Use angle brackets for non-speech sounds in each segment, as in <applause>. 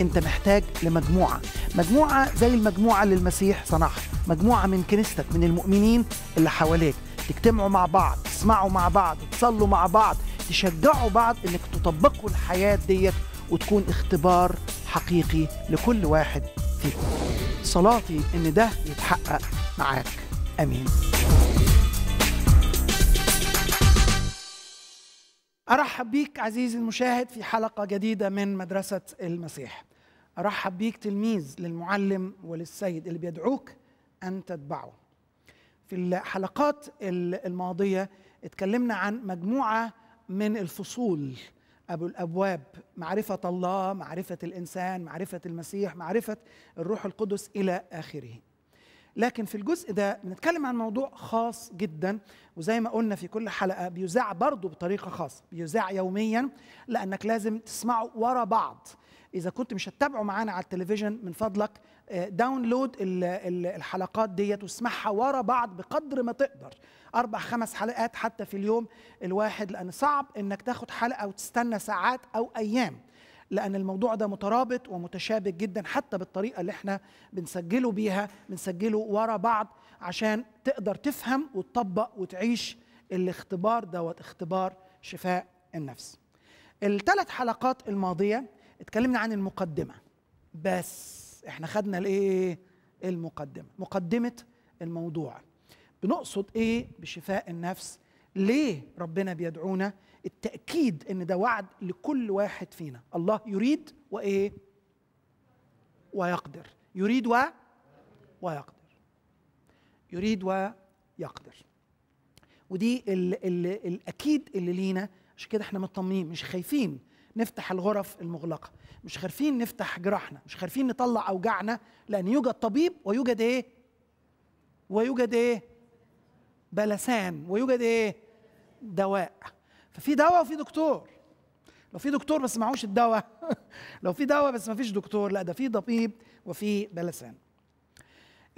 انت محتاج لمجموعه مجموعه زي المجموعه اللي المسيح صنعها مجموعه من كنيستك من المؤمنين اللي حواليك تجتمعوا مع بعض تسمعوا مع بعض تصلوا مع بعض تشجعوا بعض انك تطبقوا الحياه ديت وتكون اختبار حقيقي لكل واحد فيكم صلاتي ان ده يتحقق معاك امين ارحب بيك عزيزي المشاهد في حلقه جديده من مدرسه المسيح ارحب بيك تلميذ للمعلم وللسيد اللي بيدعوك ان تتبعه في الحلقات الماضيه اتكلمنا عن مجموعه من الفصول أبو الأبواب معرفة الله معرفة الإنسان معرفة المسيح معرفة الروح القدس إلى آخره لكن في الجزء ده بنتكلم عن موضوع خاص جدا وزي ما قلنا في كل حلقه بيذاع برضه بطريقه خاصه بيذاع يوميا لانك لازم تسمعه ورا بعض اذا كنت مش هتتابعه معانا على التلفزيون من فضلك داونلود آه، الحلقات ديت واسمعها ورا بعض بقدر ما تقدر اربع خمس حلقات حتى في اليوم الواحد لان صعب انك تاخد حلقه وتستنى ساعات او ايام لأن الموضوع ده مترابط ومتشابك جدا حتى بالطريقة اللي احنا بنسجله بيها بنسجله ورا بعض عشان تقدر تفهم وتطبق وتعيش الاختبار دوت اختبار شفاء النفس الثلاث حلقات الماضية اتكلمنا عن المقدمة بس احنا خدنا الايه المقدمة مقدمة الموضوع بنقصد ايه بشفاء النفس ليه ربنا بيدعونا التاكيد ان ده وعد لكل واحد فينا الله يريد وايه ويقدر يريد و ويقدر يريد ويقدر ودي الـ الـ الاكيد اللي لينا عشان كده احنا مطمنين مش خايفين نفتح الغرف المغلقه مش خارفين نفتح جراحنا مش خارفين نطلع اوجعنا لان يوجد طبيب ويوجد ايه ويوجد ايه بلسان ويوجد ايه دواء ففي دواء وفي دكتور لو في دكتور بس معهوش الدواء <laughs> لو في دواء بس ما فيش دكتور لا ده في طبيب وفي بلسان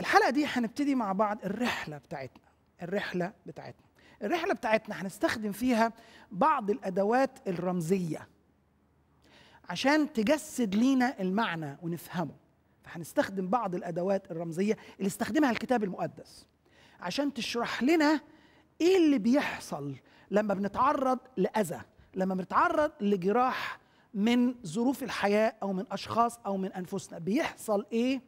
الحلقه دي هنبتدي مع بعض الرحله بتاعتنا الرحله بتاعتنا الرحله بتاعتنا هنستخدم فيها بعض الادوات الرمزيه عشان تجسد لينا المعنى ونفهمه فهنستخدم بعض الادوات الرمزيه اللي استخدمها الكتاب المقدس عشان تشرح لنا ايه اللي بيحصل لما بنتعرض لاذى لما بنتعرض لجراح من ظروف الحياه او من اشخاص او من انفسنا بيحصل ايه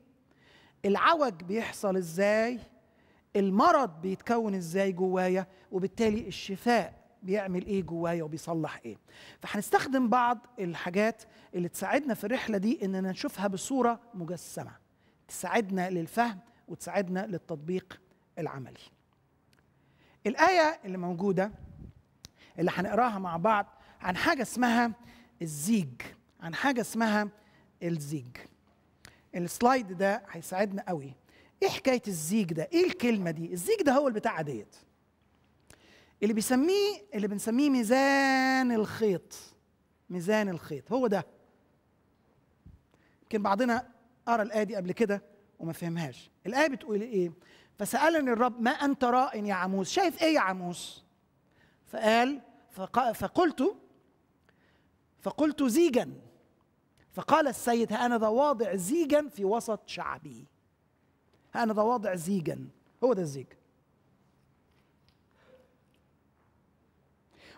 العوج بيحصل ازاي المرض بيتكون ازاي جوايا وبالتالي الشفاء بيعمل ايه جوايا وبيصلح ايه فهنستخدم بعض الحاجات اللي تساعدنا في الرحله دي اننا نشوفها بصوره مجسمه تساعدنا للفهم وتساعدنا للتطبيق العملي الايه اللي موجوده اللي هنقراها مع بعض عن حاجه اسمها الزيج عن حاجه اسمها الزيج السلايد ده هيساعدنا قوي ايه حكايه الزيج ده ايه الكلمه دي الزيج ده هو البتاع ديت اللي بيسميه اللي بنسميه ميزان الخيط ميزان الخيط هو ده يمكن بعضنا قرا الايه دي قبل كده وما فهمهاش الايه بتقول ايه فسالني الرب ما انت راء يا عموس شايف ايه يا عموس فقال فقلت فقلت زيجا فقال السيد أنا ذا واضع زيجا في وسط شعبي أنا ذا واضع زيجا هو ده الزيج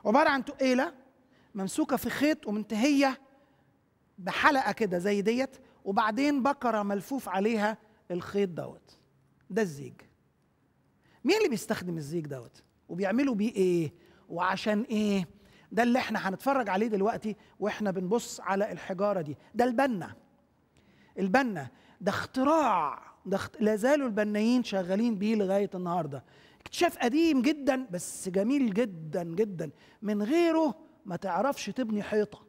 عبارة عن تقيلة ممسوكة في خيط ومنتهية بحلقة كده زي ديت وبعدين بكرة ملفوف عليها الخيط دوت ده الزيج مين اللي بيستخدم الزيج دوت وبيعملوا بيه ايه وعشان ايه ده اللي احنا هنتفرج عليه دلوقتي واحنا بنبص على الحجاره دي ده البنا البنا ده اختراع ده لا زالوا البنايين شغالين بيه لغايه النهارده اكتشاف قديم جدا بس جميل جدا جدا من غيره ما تعرفش تبني حيطه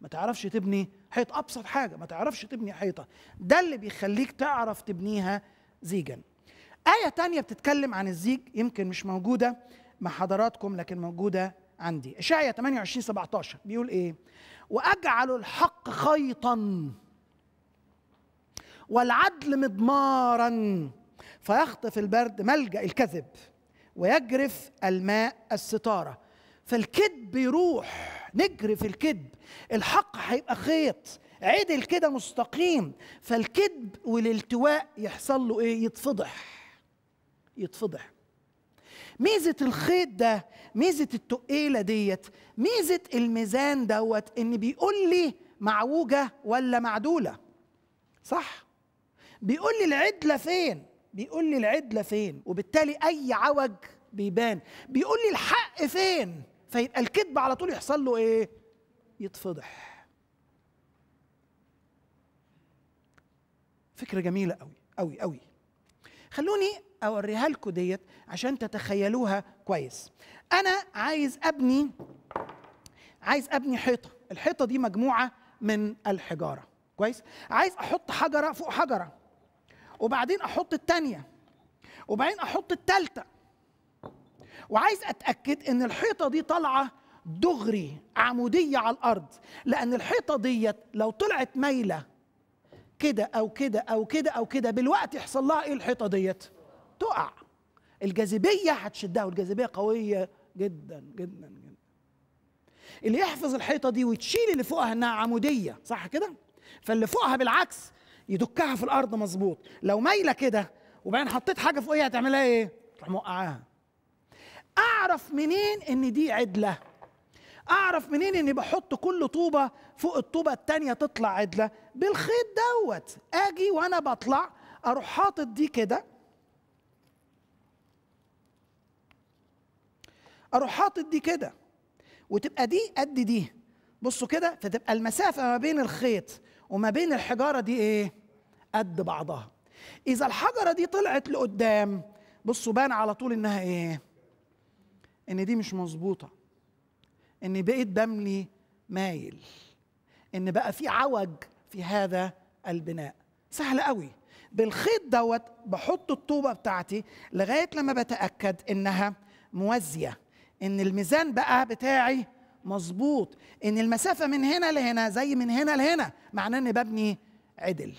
ما تعرفش تبني حيطه ابسط حاجه ما تعرفش تبني حيطه ده اللي بيخليك تعرف تبنيها زيجا آية تانية بتتكلم عن الزيج يمكن مش موجودة مع حضراتكم لكن موجوده عندي اشعيا 28 17 بيقول ايه واجعل الحق خيطا والعدل مضمارا فيخطف البرد ملجا الكذب ويجرف الماء الستاره فالكذب يروح نجري في الكذب الحق هيبقى خيط عدل كده مستقيم فالكذب والالتواء يحصل له ايه يتفضح يتفضح ميزه الخيط ده ميزه التقيله ديت ميزه الميزان دوت ان بيقول لي معوجه ولا معدوله صح بيقول لي العدله فين بيقول لي العدله فين وبالتالي اي عوج بيبان بيقول لي الحق فين فيبقى الكذب على طول يحصل له ايه يتفضح فكره جميله قوي قوي قوي خلوني اوريها لكم ديت عشان تتخيلوها كويس انا عايز ابني عايز ابني حيطه الحيطه دي مجموعه من الحجاره كويس عايز احط حجره فوق حجره وبعدين احط الثانيه وبعدين احط الثالثه وعايز اتاكد ان الحيطه دي طالعه دغري عموديه على الارض لان الحيطه ديت لو طلعت مايله كده او كده او كده او كده بالوقت يحصل لها ايه الحيطه ديت تقع الجاذبيه هتشدها والجاذبيه قويه جدا جدا جدا اللي يحفظ الحيطه دي وتشيل اللي فوقها انها عموديه صح كده فاللي فوقها بالعكس يدكها في الارض مظبوط لو مايله كده وبعدين حطيت حاجه فوقيها هتعملها ايه تروح موقعاها اعرف منين ان دي عدله اعرف منين اني بحط كل طوبه فوق الطوبه التانية تطلع عدله بالخيط دوت اجي وانا بطلع اروح حاطط دي كده اروح حاطط دي كده وتبقى دي قد دي بصوا كده فتبقى المسافه ما بين الخيط وما بين الحجاره دي ايه قد بعضها اذا الحجره دي طلعت لقدام بصوا بان على طول انها ايه ان دي مش مظبوطه ان بقيت بملي مايل ان بقى في عوج في هذا البناء سهل قوي بالخيط دوت بحط الطوبه بتاعتي لغايه لما بتاكد انها موازيه ان الميزان بقى بتاعي مظبوط ان المسافه من هنا لهنا زي من هنا لهنا معناه اني ببني عدل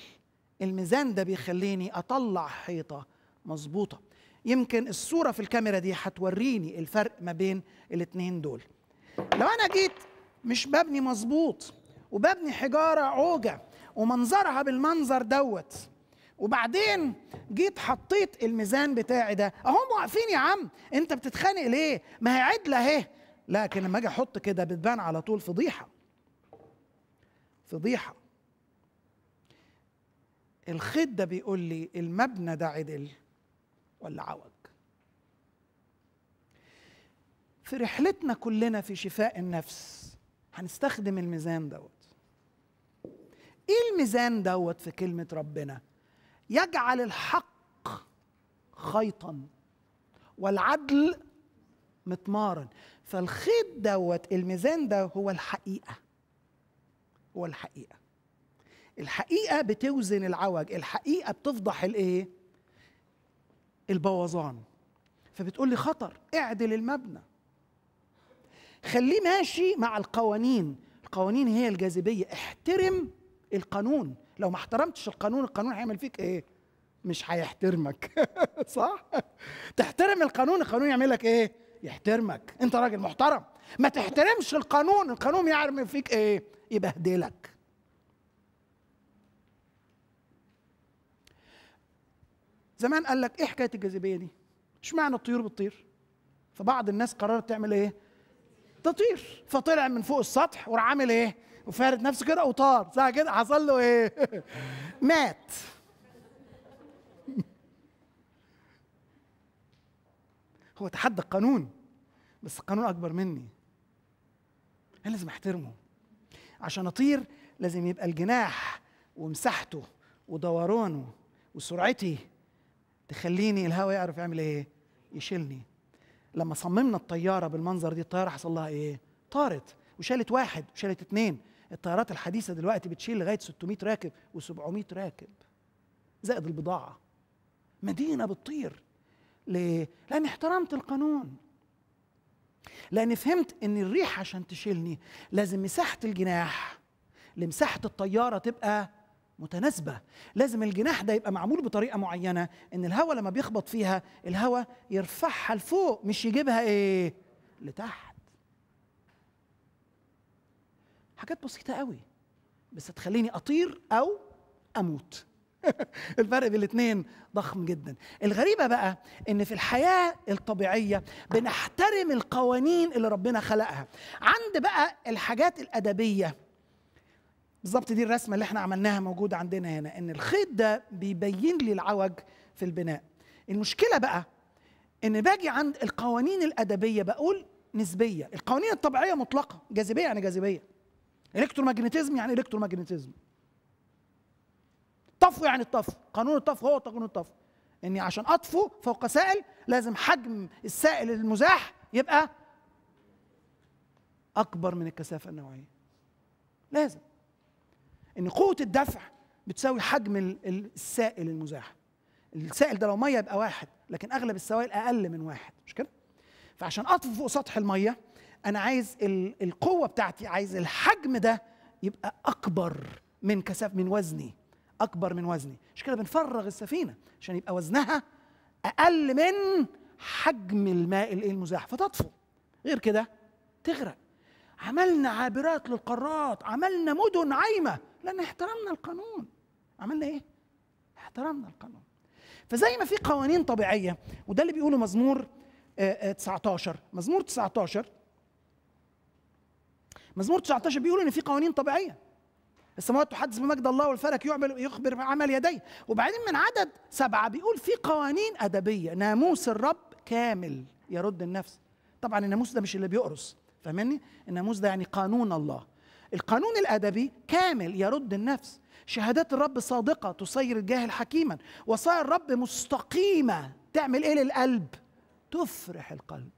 الميزان ده بيخليني اطلع حيطه مظبوطه يمكن الصوره في الكاميرا دي هتوريني الفرق ما بين الاتنين دول لو انا جيت مش ببني مظبوط وببني حجاره عوجه ومنظرها بالمنظر دوت وبعدين جيت حطيت الميزان بتاعي ده اهم واقفين يا عم انت بتتخانق ليه ما هي عدله اهي لكن لما اجي احط كده بتبان على طول فضيحه فضيحه الخيط ده بيقول لي المبنى ده عدل ولا عوج في رحلتنا كلنا في شفاء النفس هنستخدم الميزان دوت ايه الميزان دوت في كلمه ربنا يجعل الحق خيطا والعدل مطمارا فالخيط دوت الميزان ده هو الحقيقه هو الحقيقه الحقيقه بتوزن العوج الحقيقه بتفضح الايه البوظان فبتقول لي خطر اعدل المبنى خليه ماشي مع القوانين القوانين هي الجاذبيه احترم القانون لو ما احترمتش القانون القانون هيعمل فيك ايه مش هيحترمك <laughs> صح تحترم القانون القانون يعمل لك ايه يحترمك انت راجل محترم ما تحترمش القانون القانون يعمل فيك ايه يبهدلك زمان قال لك ايه حكايه الجاذبيه دي اشمعنى الطيور بتطير فبعض الناس قررت تعمل ايه تطير فطلع من فوق السطح وراح عامل ايه؟ وفارد نفسه كده وطار صح كده حصل له ايه؟ <laughs> مات <laughs> هو تحدى القانون بس القانون اكبر مني انا لازم احترمه عشان اطير لازم يبقى الجناح ومساحته ودورانه وسرعتي تخليني الهواء يعرف يعمل ايه يشيلني لما صممنا الطياره بالمنظر دي الطياره حصل لها ايه طارت وشالت واحد وشالت اتنين الطيارات الحديثه دلوقتي بتشيل لغايه 600 راكب و700 راكب زائد البضاعه مدينه بتطير ليه لان احترمت القانون لان فهمت ان الريح عشان تشيلني لازم مساحه الجناح لمساحه الطياره تبقى متناسبة لازم الجناح ده يبقى معمول بطريقة معينة إن الهواء لما بيخبط فيها الهواء يرفعها لفوق مش يجيبها إيه لتحت حاجات بسيطة قوي بس تخليني أطير أو أموت <laughs> الفرق بين الاثنين ضخم جدا الغريبة بقى ان في الحياة الطبيعية بنحترم القوانين اللي ربنا خلقها عند بقى الحاجات الأدبية بالظبط دي الرسمه اللي احنا عملناها موجوده عندنا هنا ان الخيط ده بيبين لي العوج في البناء المشكله بقى ان باجي عند القوانين الادبيه بقول نسبيه القوانين الطبيعيه مطلقه جاذبيه يعني جاذبيه الكترومagnetism يعني الكترومagnetism طفو يعني الطفو قانون الطفو هو قانون الطفو اني عشان اطفو فوق سائل لازم حجم السائل المزاح يبقى اكبر من الكثافه النوعيه لازم ان قوه الدفع بتساوي حجم السائل المزاح السائل ده لو ميه يبقى واحد لكن اغلب السوائل اقل من واحد مش كده فعشان اطفو فوق سطح الميه انا عايز القوه بتاعتي عايز الحجم ده يبقى اكبر من كثافه من وزني اكبر من وزني مش كده بنفرغ السفينه عشان يبقى وزنها اقل من حجم الماء المزاح فتطفو غير كده تغرق عملنا عابرات للقارات عملنا مدن عايمه لأن احترمنا القانون عملنا إيه؟ احترمنا القانون فزي ما في قوانين طبيعية وده اللي بيقوله مزمور 19 آه، آه، مزمور 19 مزمور 19 بيقول ان في قوانين طبيعيه السماوات تحدث بمجد الله والفلك يعمل يخبر بعمل يديه وبعدين من عدد سبعه بيقول في قوانين ادبيه ناموس الرب كامل يرد النفس طبعا الناموس ده مش اللي بيقرص فاهمني الناموس ده يعني قانون الله القانون الادبي كامل يرد النفس شهادات الرب صادقه تصير الجاهل حكيما وصايا الرب مستقيمه تعمل ايه للقلب تفرح القلب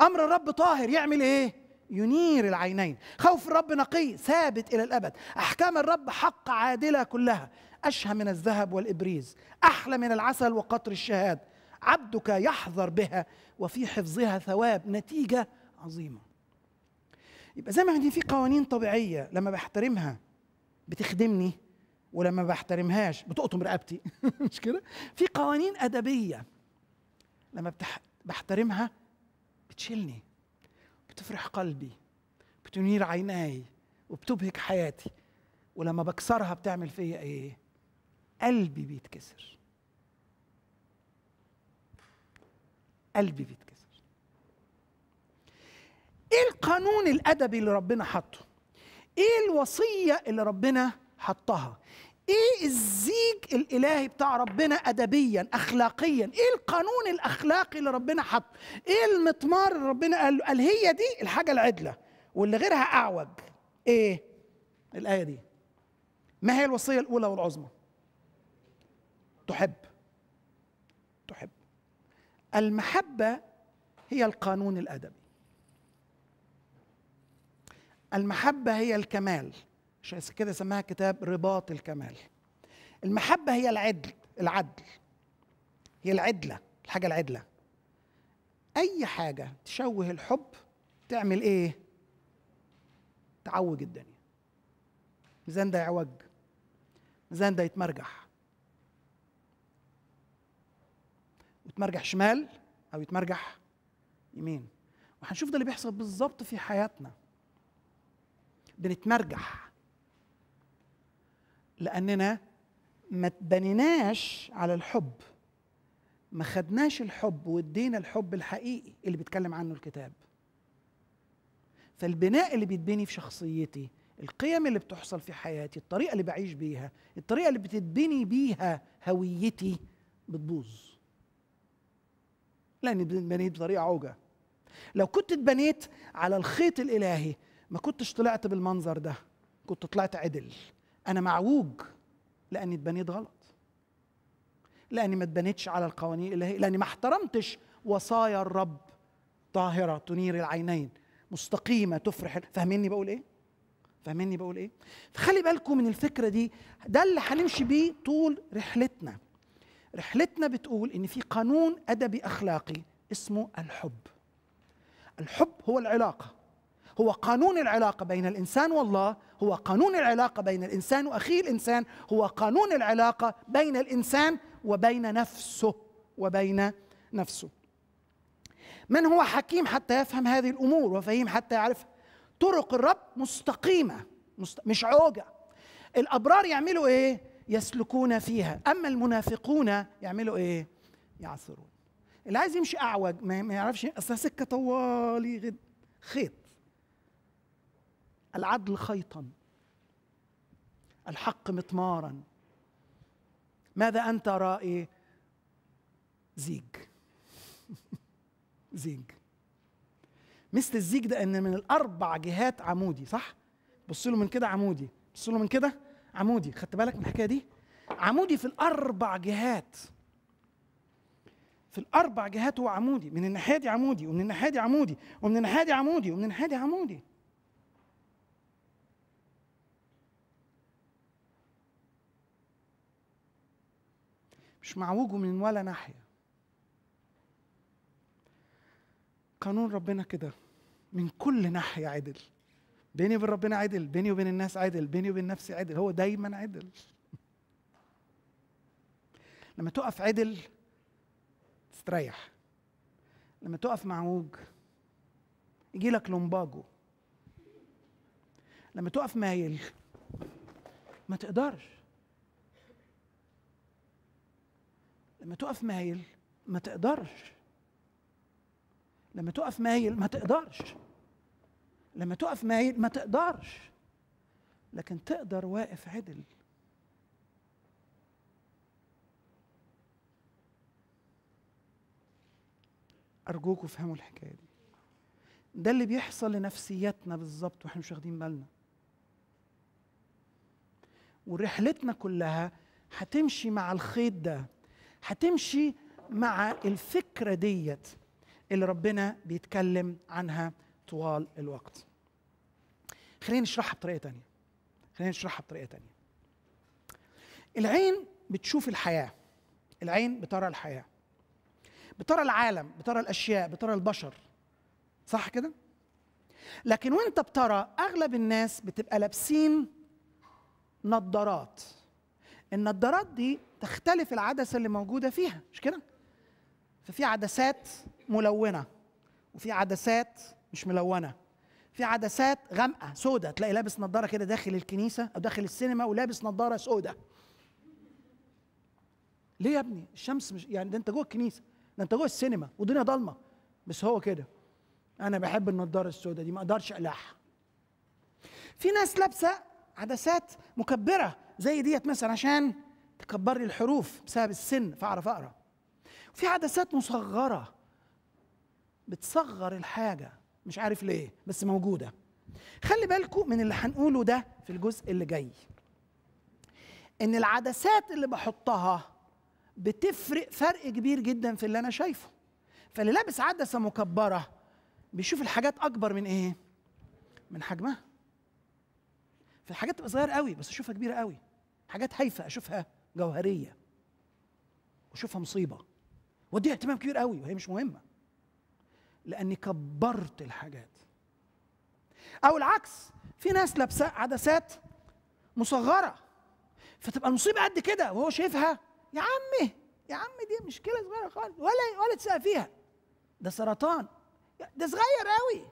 امر الرب طاهر يعمل ايه ينير العينين خوف الرب نقي ثابت الى الابد احكام الرب حق عادله كلها اشهى من الذهب والابريز احلى من العسل وقطر الشهاد عبدك يحظر بها وفي حفظها ثواب نتيجه عظيمه يبقى زي ما عندي في قوانين طبيعيه لما بحترمها بتخدمني ولما ما بحترمهاش بتقطم رقبتي <laughs> مش كده في قوانين ادبيه لما بتح... بحترمها بتشيلني بتفرح قلبي بتنير عيناي وبتبهج حياتي ولما بكسرها بتعمل فيا ايه قلبي بيتكسر قلبي بيتكسر ايه القانون الادبي اللي ربنا حطه ايه الوصيه اللي ربنا حطها ايه الزيج الالهي بتاع ربنا ادبيا اخلاقيا ايه القانون الاخلاقي اللي ربنا حطه ايه المطمار اللي ربنا قال قال هي دي الحاجه العدله واللي غيرها اعوج ايه الايه دي ما هي الوصيه الاولى والعظمى تحب تحب المحبه هي القانون الادبي المحبة هي الكمال عشان كده سماها كتاب رباط الكمال المحبة هي العدل العدل هي العدلة الحاجة العدلة أي حاجة تشوه الحب تعمل إيه؟ تعوج الدنيا ميزان ده يعوج ميزان ده يتمرجح يتمرجح شمال أو يتمرجح يمين وهنشوف ده اللي بيحصل بالظبط في حياتنا بنتمرجح لاننا ما اتبنيناش على الحب ما خدناش الحب وادينا الحب الحقيقي اللي بيتكلم عنه الكتاب فالبناء اللي بيتبني في شخصيتي القيم اللي بتحصل في حياتي الطريقه اللي بعيش بيها الطريقه اللي بتتبني بيها هويتي بتبوظ لاني بنيت بطريقه عوجه لو كنت اتبنيت على الخيط الالهي ما كنتش طلعت بالمنظر ده كنت طلعت عدل انا معوج لاني اتبنيت غلط لاني ما اتبنيتش على القوانين الالهيه لاني ما احترمتش وصايا الرب طاهره تنير العينين مستقيمه تفرح فاهميني بقول ايه فاهميني بقول ايه فخلي بالكم من الفكره دي ده اللي هنمشي بيه طول رحلتنا رحلتنا بتقول ان في قانون ادبي اخلاقي اسمه الحب الحب هو العلاقه هو قانون العلاقة بين الإنسان والله هو قانون العلاقة بين الإنسان وأخيه الإنسان هو قانون العلاقة بين الإنسان وبين نفسه وبين نفسه من هو حكيم حتى يفهم هذه الأمور وفهيم حتى يعرفها طرق الرب مستقيمة مست... مش عوجة الأبرار يعملوا إيه يسلكون فيها أما المنافقون يعملوا إيه يعثرون اللي عايز يمشي أعوج ما, يعرفش أصلا سكة طوالي غد خيط العدل خيطا الحق مطمارا ماذا انت رائي زيج <laughs> زيج مثل الزيج ده ان من الاربع جهات عمودي صح بص له من كده عمودي بص له من كده عمودي خدت بالك من الحكايه دي عمودي في الاربع جهات في الاربع جهات هو عمودي من الناحيه دي عمودي ومن الناحيه دي عمودي ومن الناحيه دي عمودي ومن الناحيه دي عمودي مش معوجه من ولا ناحيه قانون ربنا كده من كل ناحيه عدل بيني وبين ربنا عدل بيني وبين الناس عدل بيني وبين نفسي عدل هو دايما عدل لما تقف عدل تستريح لما تقف معوج يجي لك لومباجو لما تقف مايل ما تقدرش لما تقف مايل ما تقدرش لما تقف مايل ما تقدرش لما تقف مايل ما تقدرش لكن تقدر واقف عدل أرجوكوا افهموا الحكاية دي ده اللي بيحصل لنفسيتنا بالظبط واحنا مش واخدين بالنا ورحلتنا كلها هتمشي مع الخيط ده هتمشي مع الفكره ديت اللي ربنا بيتكلم عنها طوال الوقت خلينا نشرحها بطريقه تانية خلينا نشرحها بطريقه تانية العين بتشوف الحياه العين بترى الحياه بترى العالم بترى الاشياء بترى البشر صح كده لكن وانت بترى اغلب الناس بتبقى لابسين نظارات النضارات دي تختلف العدسه اللي موجوده فيها مش كده ففي عدسات ملونه وفي عدسات مش ملونه في عدسات غامقه سودة تلاقي لابس نظاره كده داخل الكنيسه او داخل السينما ولابس نظاره سودة ليه يا ابني الشمس مش يعني ده انت جوه الكنيسه ده انت جوه السينما والدنيا ضلمه بس هو كده انا بحب النضاره السوداء دي ما اقدرش اقلعها في ناس لابسه عدسات مكبره زي ديت مثلا عشان تكبر لي الحروف بسبب السن فاعرف اقرا في عدسات مصغره بتصغر الحاجه مش عارف ليه بس موجوده خلي بالكم من اللي هنقوله ده في الجزء اللي جاي ان العدسات اللي بحطها بتفرق فرق كبير جدا في اللي انا شايفه فاللي لابس عدسه مكبره بيشوف الحاجات اكبر من ايه من حجمها في حاجات تبقى صغيره قوي بس اشوفها كبيره قوي حاجات هايفه اشوفها جوهريه واشوفها مصيبه واديها اهتمام كبير قوي وهي مش مهمه لاني كبرت الحاجات او العكس في ناس لابسه عدسات مصغره فتبقى المصيبه قد كده وهو شايفها يا عمي يا عم دي مشكله صغيره خالص ولا ولا تسال فيها ده سرطان ده صغير قوي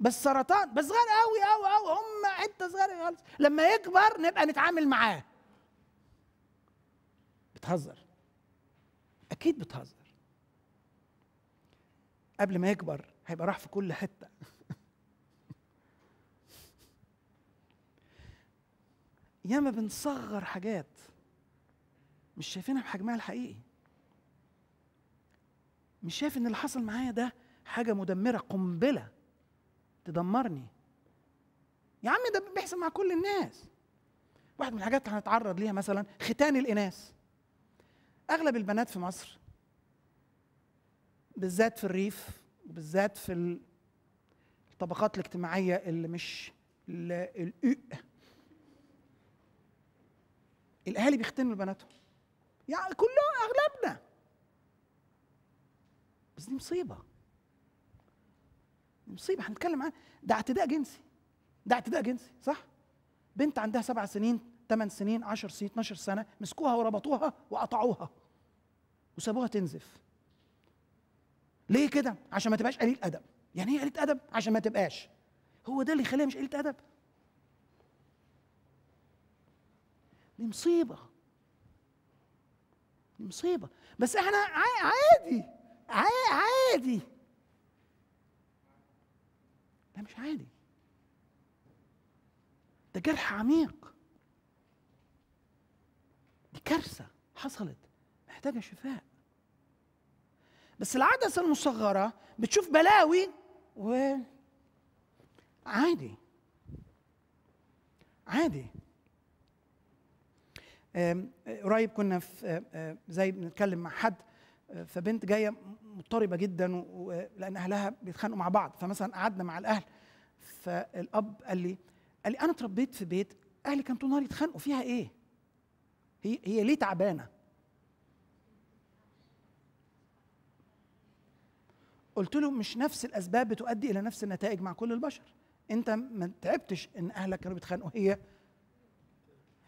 بس سرطان بس صغير قوي قوي قوي هم حته صغيره خالص لما يكبر نبقى نتعامل معاه بتهزر اكيد بتهزر قبل ما يكبر هيبقى راح في كل حته <laughs> ياما بنصغر حاجات مش شايفينها بحجمها الحقيقي مش شايف ان اللي حصل معايا ده حاجه مدمره قنبله تدمرني يا عم ده بيحصل مع كل الناس واحد من الحاجات اللي هنتعرض ليها مثلا ختان الاناث اغلب البنات في مصر بالذات في الريف بالذات في الطبقات الاجتماعيه اللي مش الأ الاهالي بيختنوا بناتهم يعني كلهم اغلبنا بس دي مصيبه مصيبه هنتكلم عن ده اعتداء جنسي ده اعتداء جنسي صح بنت عندها سبع سنين ثمان سنين 10 سنين 12 سنه مسكوها وربطوها وقطعوها وسابوها تنزف ليه كده عشان ما تبقاش قليل ادب يعني ايه قليل ادب عشان ما تبقاش هو ده اللي يخليها مش قليل ادب دي مصيبه دي مصيبه بس احنا عادي عادي ده مش عادي ده جرح عميق دي كارثه حصلت محتاجه شفاء بس العدسه المصغره بتشوف بلاوي و عادي عادي قريب كنا في زي بنتكلم مع حد فبنت جايه مضطربه جدا لان اهلها بيتخانقوا مع بعض فمثلا قعدنا مع الاهل فالاب قال لي قال لي انا اتربيت في بيت اهلي كانوا طول النهار يتخانقوا فيها ايه؟ هي هي ليه تعبانه؟ قلت له مش نفس الاسباب بتؤدي الى نفس النتائج مع كل البشر انت ما تعبتش ان اهلك كانوا بيتخانقوا هي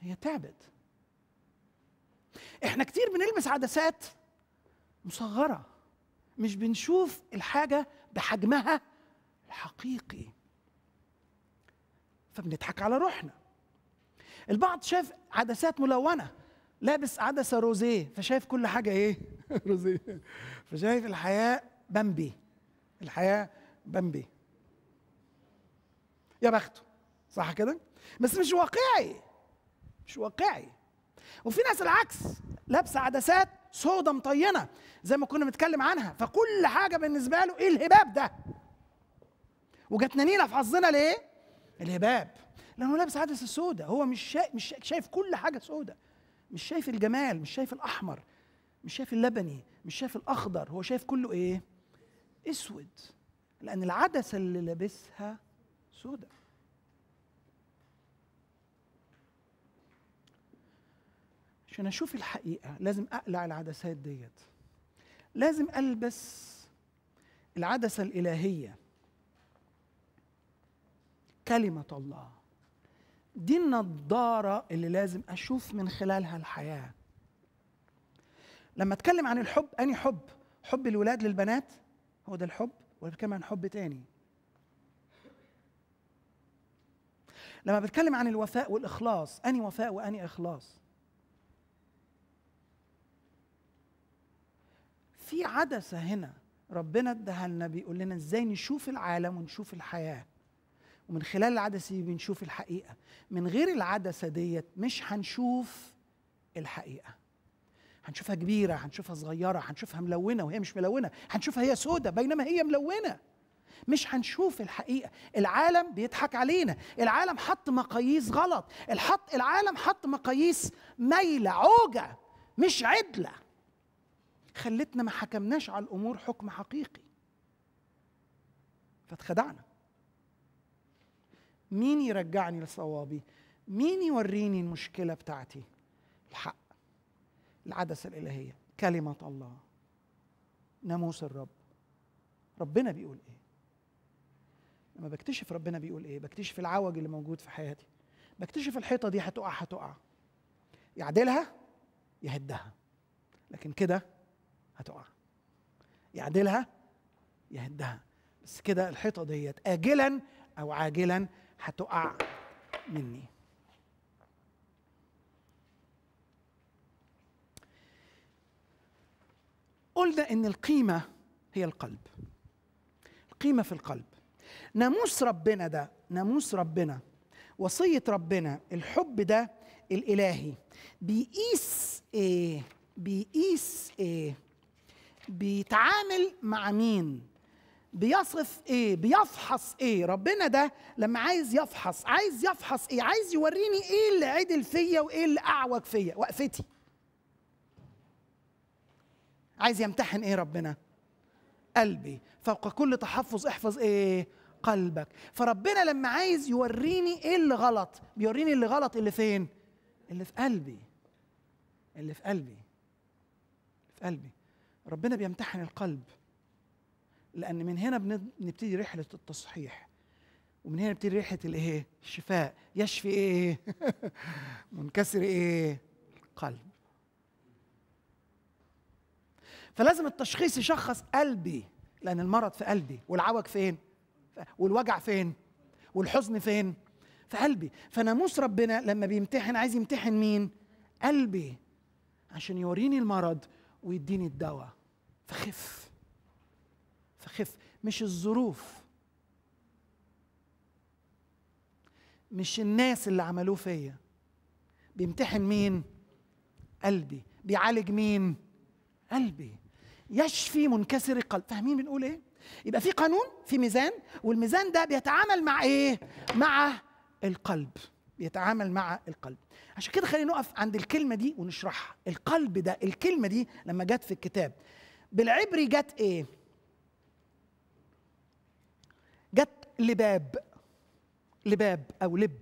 هي تعبت احنا كتير بنلمس عدسات مصغره مش بنشوف الحاجه بحجمها الحقيقي فبنضحك على روحنا البعض شاف عدسات ملونه لابس عدسه روزيه فشايف كل حاجه ايه <laughs> روزيه فشايف الحياه بمبي الحياه بمبي يا بخته صح كده بس مش واقعي مش واقعي وفي ناس العكس لابسه عدسات سودا مطينه زي ما كنا بنتكلم عنها فكل حاجه بالنسبه له ايه الهباب ده وجت نانينا في حظنا ليه الهباب لانه لابس عدسه سودة هو مش شايف مش شايف كل حاجه سودة مش شايف الجمال مش شايف الاحمر مش شايف اللبني مش شايف الاخضر هو شايف كله ايه اسود لان العدسه اللي لابسها سودة عشان اشوف الحقيقه لازم اقلع العدسات ديت لازم البس العدسه الالهيه كلمه الله دي النضاره اللي لازم اشوف من خلالها الحياه لما اتكلم عن الحب اني حب حب الولاد للبنات هو ده الحب ولا بتكلم عن حب تاني لما بتكلم عن الوفاء والاخلاص اني وفاء واني اخلاص في عدسه هنا ربنا اداها لنا بيقول لنا ازاي نشوف العالم ونشوف الحياه ومن خلال العدسه دي بنشوف الحقيقه من غير العدسه ديت مش هنشوف الحقيقه هنشوفها كبيره هنشوفها صغيره هنشوفها ملونه وهي مش ملونه هنشوفها هي سودة بينما هي ملونه مش هنشوف الحقيقه العالم بيضحك علينا العالم حط مقاييس غلط الحط العالم حط مقاييس مايله عوجه مش عدله خلتنا ما حكمناش على الامور حكم حقيقي فاتخدعنا مين يرجعني لصوابي مين يوريني المشكله بتاعتي الحق العدسه الالهيه كلمه الله ناموس الرب ربنا بيقول ايه لما بكتشف ربنا بيقول ايه بكتشف العوج اللي موجود في حياتي بكتشف الحيطه دي هتقع هتقع يعدلها يهدها لكن كده هتقع يعدلها يهدها بس كده الحيطه ديت اجلا او عاجلا هتقع مني قلنا ان القيمه هي القلب القيمه في القلب ناموس ربنا ده ناموس ربنا وصيه ربنا الحب ده الالهي بيقيس ايه بيقيس ايه بيتعامل مع مين بيصف ايه بيفحص ايه ربنا ده لما عايز يفحص عايز يفحص ايه عايز يوريني ايه اللي عدل فيا وايه اللي اعوج فيا وقفتي عايز يمتحن ايه ربنا قلبي فوق كل تحفظ احفظ ايه قلبك فربنا لما عايز يوريني ايه اللي غلط بيوريني اللي غلط اللي فين اللي في قلبي اللي في قلبي في قلبي ربنا بيمتحن القلب لان من هنا بنبتدي رحله التصحيح ومن هنا بتبتدي ريحه الايه؟ الشفاء، يشفي ايه؟ <laughs> منكسر ايه؟ القلب. فلازم التشخيص يشخص قلبي لان المرض في قلبي والعوج فين؟ والوجع فين؟ والحزن فين؟ في قلبي، فناموس ربنا لما بيمتحن عايز يمتحن مين؟ قلبي عشان يوريني المرض ويديني الدواء فخف فخف مش الظروف مش الناس اللي عملوه فيا بيمتحن مين قلبي بيعالج مين قلبي يشفي منكسر القلب فاهمين بنقول ايه يبقى في قانون في ميزان والميزان ده بيتعامل مع ايه مع القلب بيتعامل مع القلب عشان كده خلينا نقف عند الكلمه دي ونشرحها القلب ده الكلمه دي لما جت في الكتاب بالعبري جت ايه جت لباب لباب او لب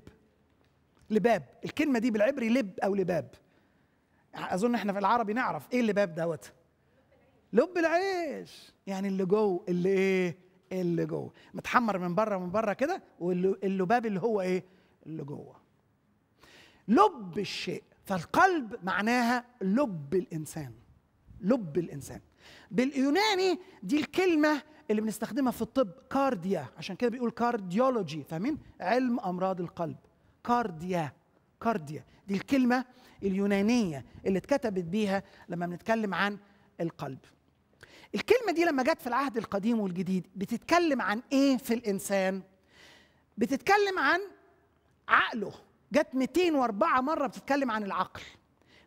لباب الكلمه دي بالعبري لب او لباب اظن احنا في العربي نعرف ايه اللباب دوت لب العيش يعني اللي جوه اللي ايه اللي جوه متحمر من بره من بره كده واللباب اللي هو ايه اللي جوه لب الشيء فالقلب معناها لب الانسان لب الانسان باليوناني دي الكلمه اللي بنستخدمها في الطب كارديا عشان كده بيقول كارديولوجي فاهمين علم امراض القلب كارديا كارديا دي الكلمه اليونانيه اللي اتكتبت بيها لما بنتكلم عن القلب الكلمه دي لما جت في العهد القديم والجديد بتتكلم عن ايه في الانسان بتتكلم عن عقله جت 204 مرة بتتكلم عن العقل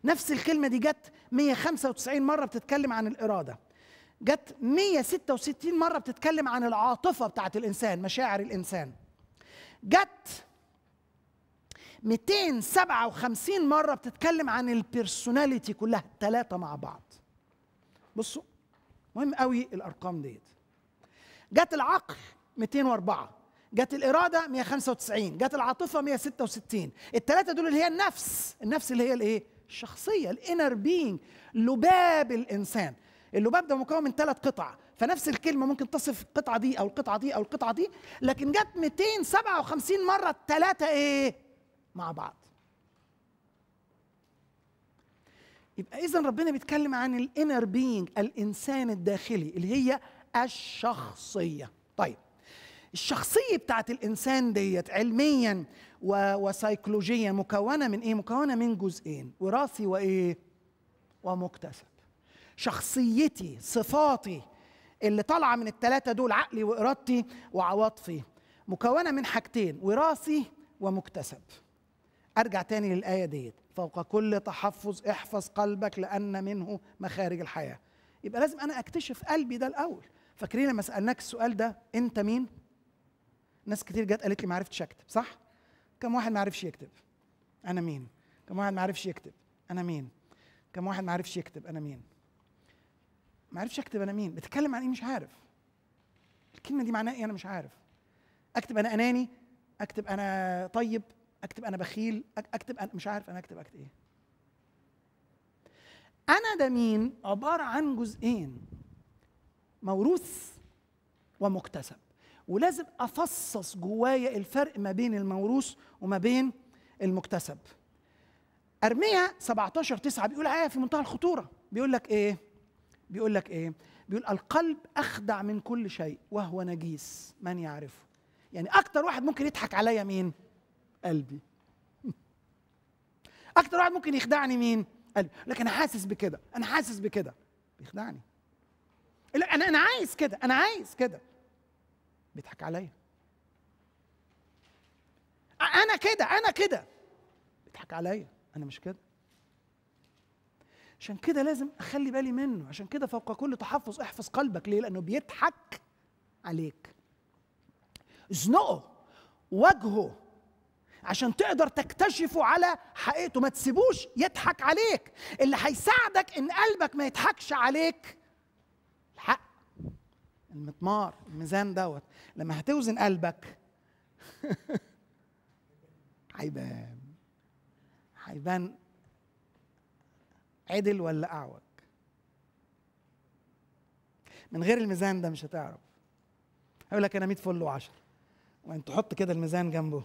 نفس الكلمة دي جت 195 مرة بتتكلم عن الإرادة جت 166 مرة بتتكلم عن العاطفة بتاعت الإنسان مشاعر الإنسان جت 257 مرة بتتكلم عن البيرسوناليتي كلها ثلاثة مع بعض بصوا مهم قوي الأرقام ديت جت العقل 204 جت الاراده 195 جت العاطفه 166 الثلاثه دول اللي هي النفس النفس اللي هي الايه الشخصيه الانر بينج لباب الانسان اللباب ده مكون من ثلاث قطع فنفس الكلمه ممكن تصف القطعه دي او القطعه دي او القطعه دي لكن جت 257 مره الثلاثه ايه مع بعض يبقى اذا ربنا بيتكلم عن الانر بينج الانسان الداخلي اللي هي الشخصيه طيب الشخصيه بتاعت الانسان ديت علميا وسيكولوجيا مكونه من ايه مكونه من جزئين وراثي وايه ومكتسب شخصيتي صفاتي اللي طالعه من الثلاثه دول عقلي وارادتي وعواطفي مكونه من حاجتين وراثي ومكتسب ارجع تاني للايه ديت فوق كل تحفظ احفظ قلبك لان منه مخارج الحياه يبقى لازم انا اكتشف قلبي ده الاول فاكرين لما سالناك السؤال ده انت مين ناس كتير جت قالت لي ما عرفتش اكتب صح كم واحد ما عرفش يكتب انا مين كم واحد ما عرفش يكتب انا مين كم واحد ما عرفش يكتب انا مين ما عرفش اكتب انا مين بتكلم عن ايه مش عارف الكلمه دي معناها ايه انا مش عارف اكتب انا اناني اكتب انا طيب اكتب انا بخيل اكتب انا مش عارف انا اكتب اكتب ايه انا ده مين عباره عن جزئين موروث ومكتسب ولازم افصص جوايا الفرق ما بين الموروث وما بين المكتسب ارميا 17 9 بيقول آية في منتهى الخطورة بيقول لك ايه بيقول لك ايه بيقول القلب اخدع من كل شيء وهو نجيس من يعرفه يعني اكتر واحد ممكن يضحك عليا مين قلبي <laughs> اكتر واحد ممكن يخدعني مين قلبي لكن انا حاسس بكده انا حاسس بكده بيخدعني لا انا انا عايز كده انا عايز كده بيضحك عليا انا كده انا كده بيضحك عليا انا مش كده عشان كده لازم اخلي بالي منه عشان كده فوق كل تحفظ احفظ قلبك ليه لانه بيضحك عليك ازنقه وجهه عشان تقدر تكتشفه على حقيقته ما تسيبوش يضحك عليك اللي هيساعدك ان قلبك ما يضحكش عليك المطمار الميزان دوت لما هتوزن قلبك <laughs> هيبان هيبان عدل ولا اعوج من غير الميزان ده مش هتعرف هيقول لك انا 100 فل و10 وانت تحط كده الميزان جنبه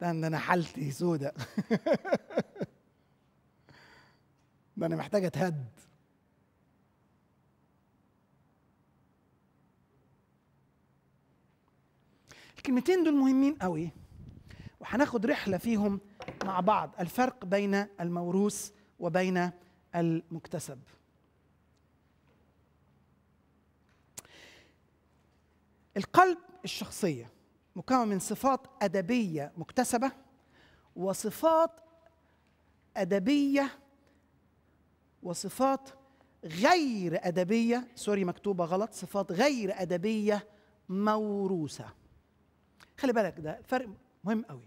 ده انا حالتي سودة <laughs> ده انا محتاج اتهد الكلمتين دول مهمين قوي وهناخد رحله فيهم مع بعض الفرق بين الموروث وبين المكتسب القلب الشخصيه مكون من صفات ادبيه مكتسبه وصفات ادبيه وصفات غير ادبيه سوري مكتوبه غلط صفات غير ادبيه موروثه خلي بالك ده فرق مهم قوي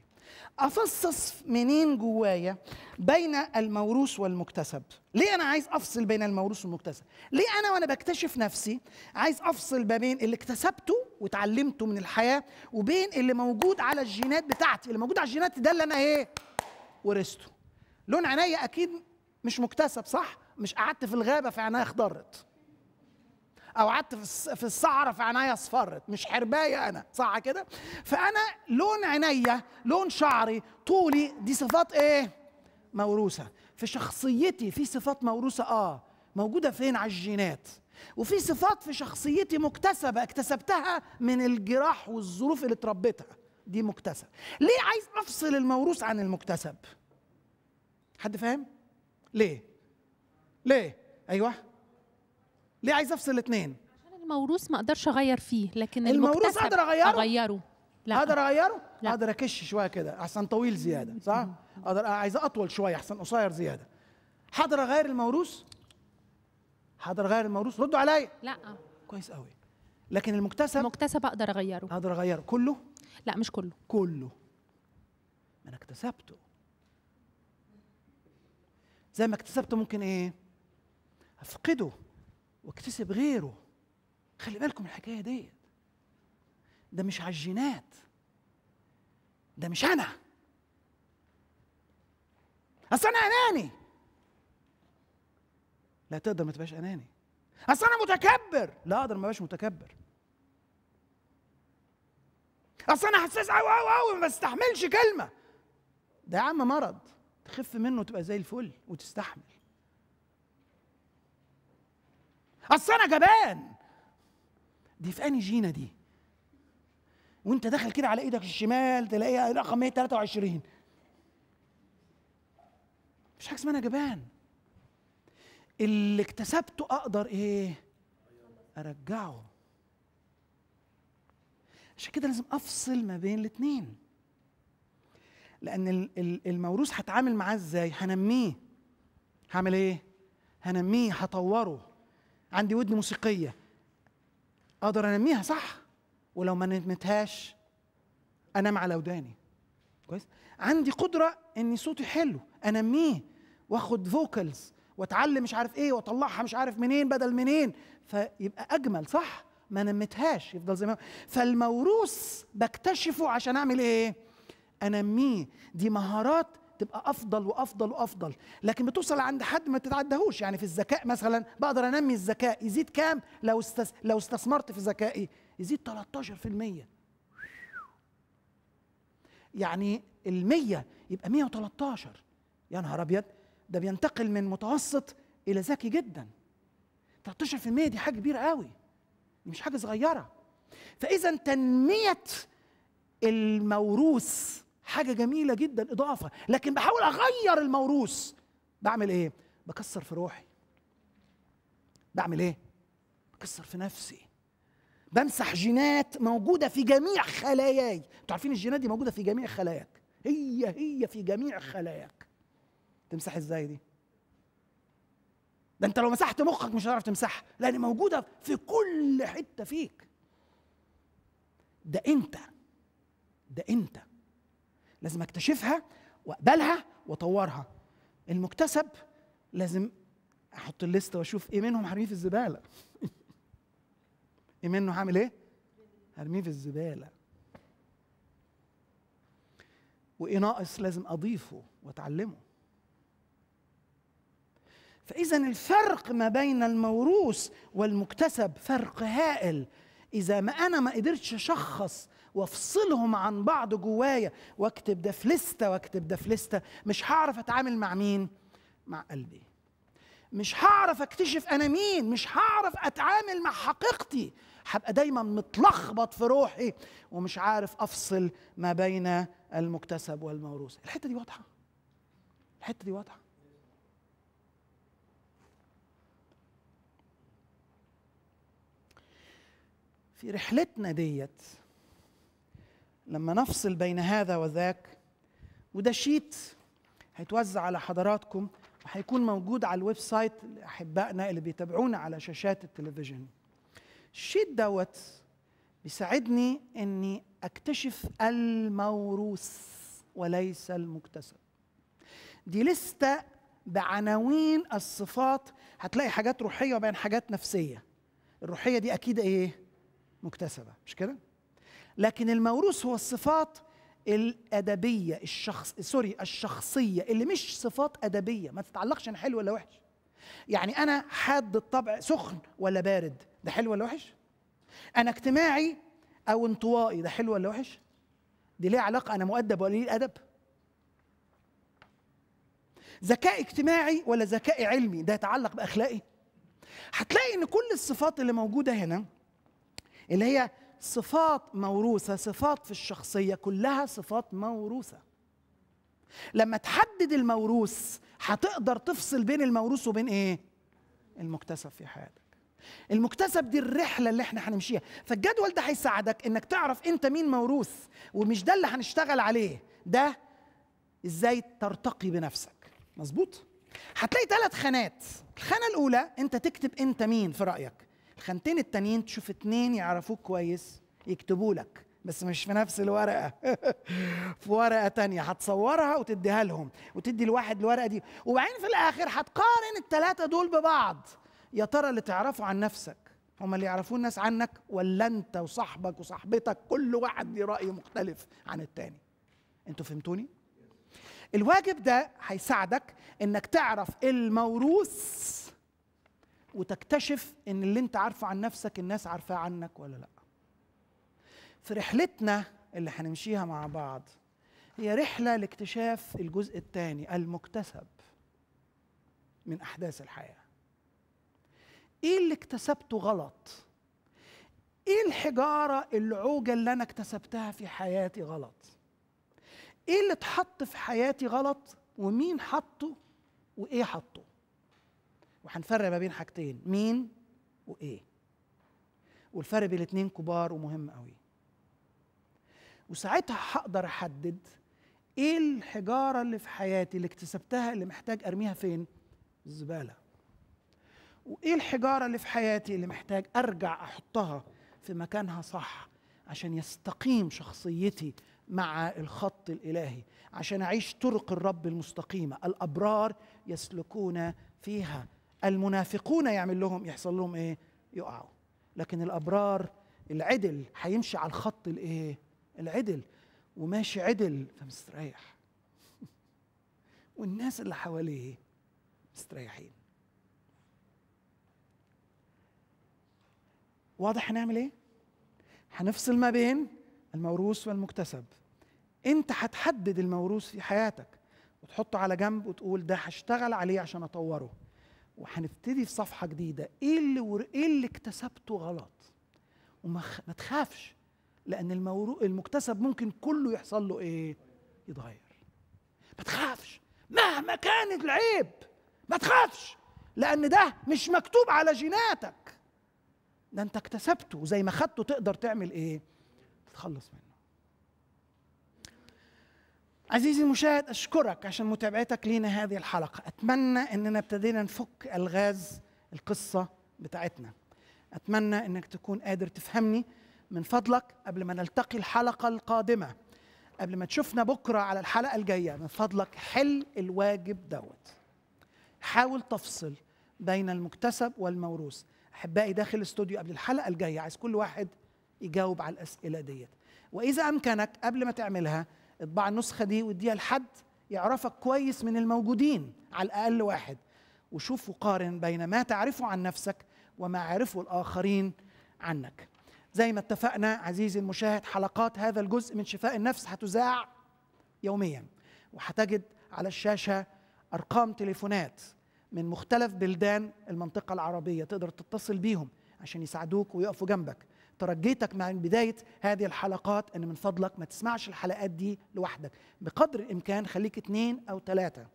افصص منين جوايا بين الموروث والمكتسب ليه انا عايز افصل بين الموروث والمكتسب ليه انا وانا بكتشف نفسي عايز افصل ما بين اللي اكتسبته وتعلمته من الحياه وبين اللي موجود على الجينات بتاعتي اللي موجود على الجينات ده اللي انا ايه ورثته لون عينيا اكيد مش مكتسب صح مش قعدت في الغابه في عينيا اخضرت او قعدت في الصعره في عينيا اصفرت مش حربايه انا صح كده فانا لون عينيا لون شعري طولي دي صفات ايه موروثه في شخصيتي في صفات موروثه اه موجوده فين على الجينات وفي صفات في شخصيتي مكتسبه اكتسبتها من الجراح والظروف اللي اتربيتها دي مكتسب ليه عايز افصل الموروث عن المكتسب حد فاهم ليه ليه ايوه ليه عايز افصل الاثنين عشان الموروث ما اقدرش اغير فيه لكن الموروث اقدر اغيره اغيره لا اقدر اغيره لا. اقدر اكش شويه كده احسن طويل زياده صح اقدر عايز اطول شويه احسن قصير زياده حاضر اغير الموروث حاضر اغير الموروث ردوا عليا لا كويس قوي لكن المكتسب المكتسب اقدر اغيره اقدر اغيره كله لا مش كله كله ما انا اكتسبته زي ما اكتسبته ممكن ايه افقده واكتسب غيره خلي بالكم الحكايه ديت ده مش الجينات ده مش انا اصل انا اناني لا تقدر ما تبقاش اناني اصل انا متكبر لا اقدر ما ابقاش متكبر اصل انا حساس او او او ما بستحملش كلمه ده يا عم مرض تخف منه وتبقى زي الفل وتستحمل اصل انا جبان دي في اني جينا دي وانت داخل كده على ايدك الشمال تلاقيها رقم 123 مش حاجه اسمها انا جبان اللي اكتسبته اقدر ايه ارجعه عشان كده لازم افصل ما بين الاثنين لان الموروث هتعامل معاه ازاي هنميه هعمل ايه هنميه هطوره عندي ودن موسيقيه اقدر انميها صح ولو ما نمتهاش انام على وداني كويس عندي قدره ان صوتي حلو انميه واخد فوكالز واتعلم مش عارف ايه واطلعها مش عارف منين بدل منين فيبقى اجمل صح ما نمتهاش يفضل زي ما فالموروث بكتشفه عشان اعمل ايه انميه دي مهارات تبقى افضل وافضل وافضل لكن بتوصل عند حد ما تتعدهوش يعني في الذكاء مثلا بقدر انمي الذكاء يزيد كام لو استس... لو استثمرت في ذكائي يزيد 13% يعني ال100 يبقى 113 يا نهار ابيض ده بينتقل من متوسط الى ذكي جدا 13% دي حاجه كبيره قوي مش حاجه صغيره فاذا تنميه الموروث حاجه جميله جدا اضافه لكن بحاول اغير الموروث بعمل ايه بكسر في روحي بعمل ايه بكسر في نفسي بمسح جينات موجوده في جميع خلاياي انتوا عارفين الجينات دي موجوده في جميع خلاياك هي هي في جميع خلاياك تمسح ازاي دي ده انت لو مسحت مخك مش هتعرف تمسحها لان موجوده في كل حته فيك ده انت ده انت لازم اكتشفها واقبلها واطورها المكتسب لازم احط الليسته واشوف ايه منهم هرميه في الزباله <laughs> ايه منه هعمل ايه هرميه في الزباله وايه ناقص لازم اضيفه واتعلمه فاذا الفرق ما بين الموروث والمكتسب فرق هائل اذا ما انا ما قدرتش اشخص وافصلهم عن بعض جوايا واكتب ده في لسته واكتب ده في لسته مش هعرف اتعامل مع مين مع قلبي مش هعرف اكتشف انا مين مش هعرف اتعامل مع حقيقتي هبقى دايما متلخبط في روحي ومش عارف افصل ما بين المكتسب والموروث الحته دي واضحه الحته دي واضحه في رحلتنا ديت لما نفصل بين هذا وذاك وده شيت هيتوزع على حضراتكم وهيكون موجود على الويب سايت لاحبائنا اللي بيتابعونا على شاشات التلفزيون الشيت دوت بيساعدني اني اكتشف الموروث وليس المكتسب دي لستة بعناوين الصفات هتلاقي حاجات روحية وبين حاجات نفسية الروحية دي أكيد إيه؟ مكتسبة مش كده؟ لكن الموروث هو الصفات الادبيه الشخص سوري الشخصيه اللي مش صفات ادبيه ما تتعلقش انا حلو ولا وحش يعني انا حاد الطبع سخن ولا بارد ده حلو ولا وحش انا اجتماعي او انطوائي ده حلو ولا وحش دي ليه علاقه انا مؤدب ولا ليه ادب ذكاء اجتماعي ولا ذكاء علمي ده يتعلق باخلاقي هتلاقي ان كل الصفات اللي موجوده هنا اللي هي صفات موروثة صفات في الشخصية كلها صفات موروثة لما تحدد الموروث هتقدر تفصل بين الموروث وبين ايه المكتسب في حياتك المكتسب دي الرحلة اللي احنا هنمشيها فالجدول ده هيساعدك انك تعرف انت مين موروث ومش ده اللي هنشتغل عليه ده ازاي ترتقي بنفسك مظبوط هتلاقي ثلاث خانات الخانة الأولى أنت تكتب أنت مين في رأيك الخانتين التانيين تشوف اتنين يعرفوك كويس يكتبوا لك بس مش في نفس الورقه <laughs> في ورقه تانية هتصورها وتديها لهم وتدي الواحد الورقه دي وبعدين في الاخر هتقارن الثلاثه دول ببعض يا ترى اللي تعرفه عن نفسك هم اللي يعرفوه الناس عنك ولا انت وصاحبك وصاحبتك كل واحد ليه راي مختلف عن التاني انتوا فهمتوني الواجب ده هيساعدك انك تعرف الموروث وتكتشف ان اللي انت عارفه عن نفسك الناس عارفاه عنك ولا لا في رحلتنا اللي هنمشيها مع بعض هي رحلة لاكتشاف الجزء الثاني المكتسب من أحداث الحياة إيه اللي اكتسبته غلط؟ إيه الحجارة العوجة اللي أنا اكتسبتها في حياتي غلط؟ إيه اللي اتحط في حياتي غلط ومين حطه وإيه حطه؟ وهنفرق ما بين حاجتين مين وايه والفرق بين الاثنين كبار ومهم قوي وساعتها هقدر احدد ايه الحجاره اللي في حياتي اللي اكتسبتها اللي محتاج ارميها فين الزباله وايه الحجاره اللي في حياتي اللي محتاج ارجع احطها في مكانها صح عشان يستقيم شخصيتي مع الخط الالهي عشان اعيش طرق الرب المستقيمه الابرار يسلكون فيها المنافقون يعمل لهم يحصل لهم ايه يقعوا لكن الابرار العدل هيمشي على الخط الايه العدل وماشي عدل فمستريح <laughs> والناس اللي حواليه مستريحين واضح هنعمل ايه هنفصل ما بين الموروث والمكتسب انت هتحدد الموروث في حياتك وتحطه على جنب وتقول ده هشتغل عليه عشان اطوره وهنبتدي في صفحه جديده ايه اللي ور... ايه اللي اكتسبته غلط وما خ... ما تخافش لان المورو... المكتسب ممكن كله يحصل له ايه يتغير ما تخافش مهما كان العيب ما تخافش لان ده مش مكتوب على جيناتك ده انت اكتسبته زي ما خدته تقدر تعمل ايه تتخلص منه عزيزي المشاهد أشكرك عشان متابعتك لينا هذه الحلقة أتمنى أننا ابتدينا نفك ألغاز القصة بتاعتنا أتمنى أنك تكون قادر تفهمني من فضلك قبل ما نلتقي الحلقة القادمة قبل ما تشوفنا بكرة على الحلقة الجاية من فضلك حل الواجب دوت حاول تفصل بين المكتسب والموروث أحبائي داخل الاستوديو قبل الحلقة الجاية عايز كل واحد يجاوب على الأسئلة ديت وإذا أمكنك قبل ما تعملها اطبع النسخه دي واديها لحد يعرفك كويس من الموجودين على الاقل واحد وشوف وقارن بين ما تعرفه عن نفسك وما عرفه الاخرين عنك زي ما اتفقنا عزيزي المشاهد حلقات هذا الجزء من شفاء النفس هتذاع يوميا وهتجد على الشاشه ارقام تليفونات من مختلف بلدان المنطقه العربيه تقدر تتصل بيهم عشان يساعدوك ويقفوا جنبك ترجيتك مع بداية هذه الحلقات أن من فضلك ما تسمعش الحلقات دي لوحدك بقدر الإمكان خليك اتنين أو ثلاثة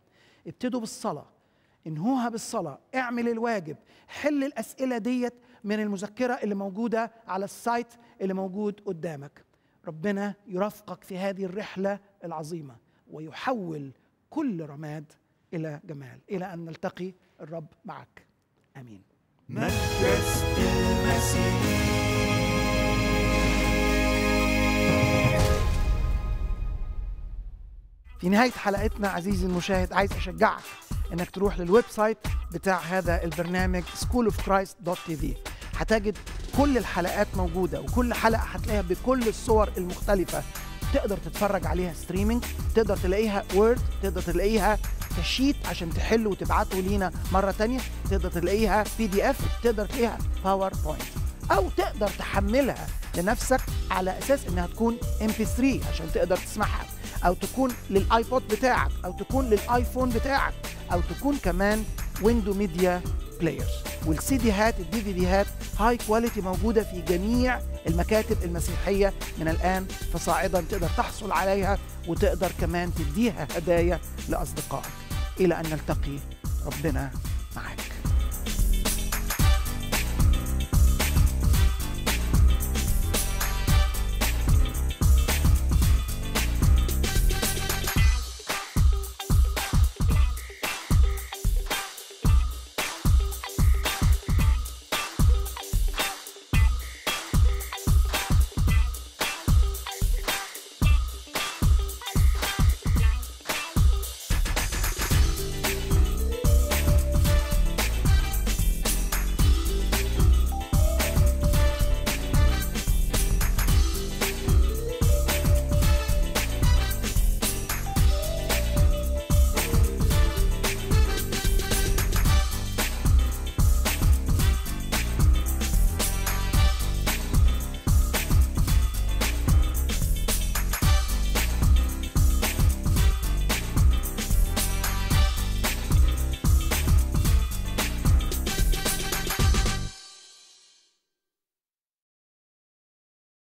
ابتدوا بالصلاة انهوها بالصلاة اعمل الواجب حل الأسئلة ديت من المذكرة اللي موجودة على السايت اللي موجود قدامك ربنا يرافقك في هذه الرحلة العظيمة ويحول كل رماد إلى جمال إلى أن نلتقي الرب معك آمين مجلس المسيح في نهاية حلقتنا عزيزي المشاهد عايز أشجعك إنك تروح للويب سايت بتاع هذا البرنامج schoolofchrist.tv هتجد كل الحلقات موجودة وكل حلقة هتلاقيها بكل الصور المختلفة تقدر تتفرج عليها ستريمينج تقدر تلاقيها وورد تقدر تلاقيها كشيت عشان تحل وتبعته لينا مرة تانية تقدر تلاقيها بي دي اف تقدر تلاقيها باوربوينت او تقدر تحملها لنفسك على اساس انها تكون ام بي 3 عشان تقدر تسمعها او تكون للايبود بتاعك او تكون للايفون بتاعك او تكون كمان ويندو ميديا بلايرز والسي دي هات الدي في دي هات هاي كواليتي موجوده في جميع المكاتب المسيحيه من الان فصاعدا تقدر تحصل عليها وتقدر كمان تديها هدايا لاصدقائك الى ان نلتقي ربنا معك